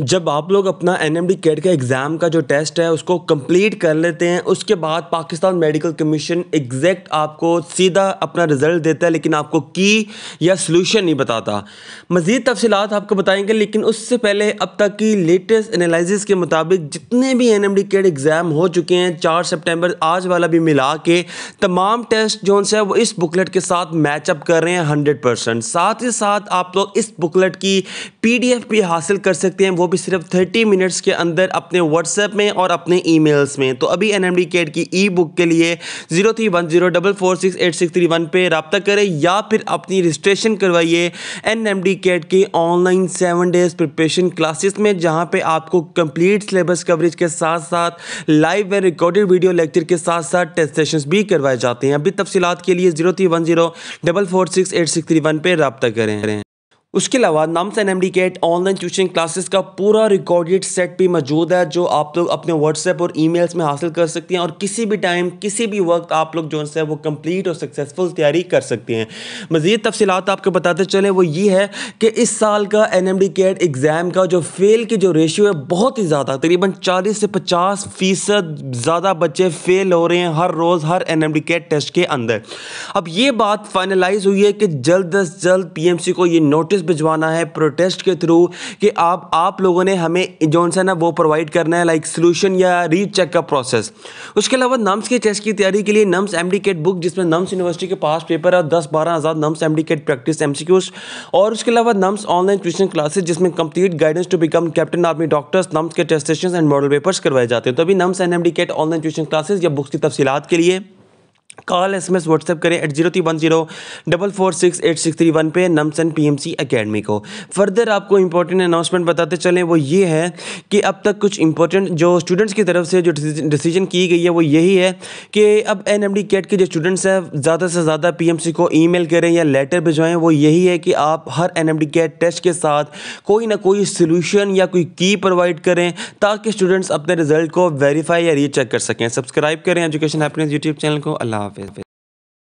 जब आप लोग अपना एन एम डी कैट का एग्ज़ाम का जो टेस्ट है उसको कंप्लीट कर लेते हैं उसके बाद पाकिस्तान मेडिकल कमीशन एग्जैक्ट आपको सीधा अपना रिज़ल्ट देता है लेकिन आपको की या सोल्यूशन नहीं बताता मज़ीद तफसीत आपको बताएंगे लेकिन उससे पहले अब तक की लेटेस्ट एनालिस के मुताबिक जितने भी N M D CAT exam हो चुके हैं चार सेप्टेम्बर आज वाला भी मिला के तमाम टेस्ट जो है वो इस बुकलेट के साथ मैचअप कर रहे हैं हंड्रेड परसेंट साथ ही साथ आप लोग इस बुकलेट की पी डी एफ भी हासिल कर सकते हैं वो कि सिर्फ 30 मिनट्स के अंदर अपने व्हाट्सएप में और अपने ईमेल्स में तो अभी एन एम कैट की ई बुक के लिए zero three one zero double four six eight six three one पर रबता करें या फिर अपनी रजिस्ट्रेशन करवाइए एन एम डी कैट की online seven days preparation classes में जहाँ पर आपको कंप्लीट सिलेबस कवरेज के साथ साथ live and recorded video lecture के साथ साथ टेस्ट सेशन भी करवाए जाते हैं अभी तफसीत के लिए zero three one zero double four six eight six three one पर रबता करें उसके अलावा नाम्स एन एम के केट ऑनलाइन ट्यूशन क्लासेस का पूरा रिकॉर्डेड सेट भी मौजूद है जो आप लोग अपने व्हाट्सएप और ईमेल्स में हासिल कर सकते हैं और किसी भी टाइम किसी भी वक्त आप लोग जो है वो कंप्लीट और सक्सेसफुल तैयारी कर सकते हैं मज़ीद तफसीत आपको बताते चले वो ये है कि इस साल का एन एम के केट एग्ज़ाम का जो फेल की जो रेशियो है बहुत ही ज़्यादा तकरीबन चालीस से पचास फ़ीसद ज़्यादा बच्चे फेल हो रहे हैं हर रोज़ हर एन एम डी के टेस्ट के अंदर अब ये बात फाइनलाइज हुई है कि जल्द अज जल्द पी एम सी को ये नोटिस नोटिस भिजवाना है प्रोटेस्ट के थ्रू कि आप आप लोगों ने हमें जौन सा ना वो प्रोवाइड करना है लाइक सोल्यूशन या चेक का प्रोसेस उसके अलावा नम्स के टेस्ट की तैयारी के लिए नम्स एम बुक जिसमें नम्स यूनिवर्सिटी के पास पेपर है दस बारह हज़ार नम्स एम प्रैक्टिस एम और उसके अलावा नम्स ऑनलाइन ट्यूशन क्लासेज जिसमें complete guidance to become captain army doctors nums के टेस्ट एंड मॉडल पेपर्स करवाए जाते हैं तो अभी nums N am online tuition classes या बुक्स की तफसीत के लिए call S M S WhatsApp करें eight zero three one zero double four six eight six three one पे nums and P M C academy को फर्दर आपको important announcement बताते चलें वो ये है कि अब तक कुछ इंपॉर्टेंट जो स्टूडेंट्स की तरफ से जो डिसीजन की गई है वो यही है कि अब एन एम डी कैट के जो स्टूडेंट्स हैं ज़्यादा से ज़्यादा पी एम सी को ई मेल करें या लेटर भिजवाएँ वो यही है कि आप हर N M D CAT test के साथ कोई ना कोई सोल्यूशन या कोई की प्रोवाइड करें ताकि स्टूडेंट्स अपने रिजल्ट को वेरीफाई या रीचेक कर सकें सब्सक्राइब करें एजुकेशन हैप्पीनेस यूट्यूब चैनल को अल्लाह 被被。